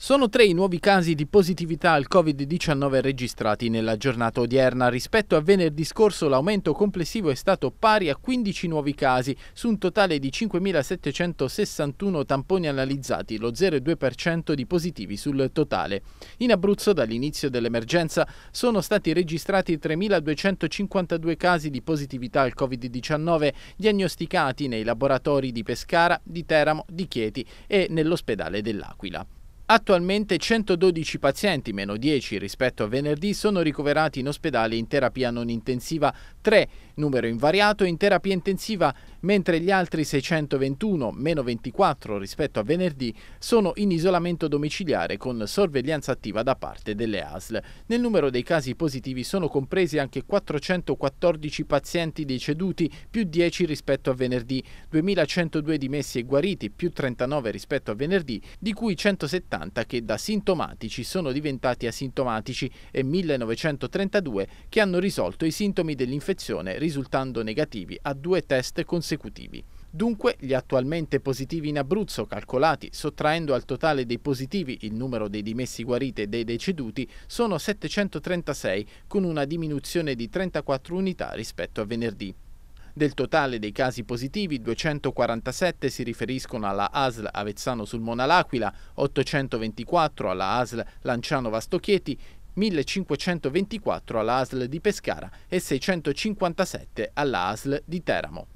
Sono tre i nuovi casi di positività al Covid-19 registrati nella giornata odierna. Rispetto a venerdì scorso l'aumento complessivo è stato pari a 15 nuovi casi, su un totale di 5.761 tamponi analizzati, lo 0,2% di positivi sul totale. In Abruzzo dall'inizio dell'emergenza sono stati registrati 3.252 casi di positività al Covid-19 diagnosticati nei laboratori di Pescara, di Teramo, di Chieti e nell'ospedale dell'Aquila. Attualmente 112 pazienti, meno 10 rispetto a venerdì, sono ricoverati in ospedale in terapia non intensiva 3, numero invariato, in terapia intensiva mentre gli altri 621, meno 24 rispetto a venerdì, sono in isolamento domiciliare con sorveglianza attiva da parte delle ASL. Nel numero dei casi positivi sono compresi anche 414 pazienti deceduti, più 10 rispetto a venerdì, 2102 dimessi e guariti, più 39 rispetto a venerdì, di cui 170 che da sintomatici sono diventati asintomatici e 1932 che hanno risolto i sintomi dell'infezione risultando negativi a due test consecutivi consecutivi. Dunque gli attualmente positivi in Abruzzo, calcolati sottraendo al totale dei positivi il numero dei dimessi guariti e dei deceduti, sono 736, con una diminuzione di 34 unità rispetto a venerdì. Del totale dei casi positivi, 247 si riferiscono alla ASL Avezzano sul Monalaquila, 824 alla ASL Lanciano Vastochieti, 1524 alla ASL di Pescara e 657 alla ASL di Teramo.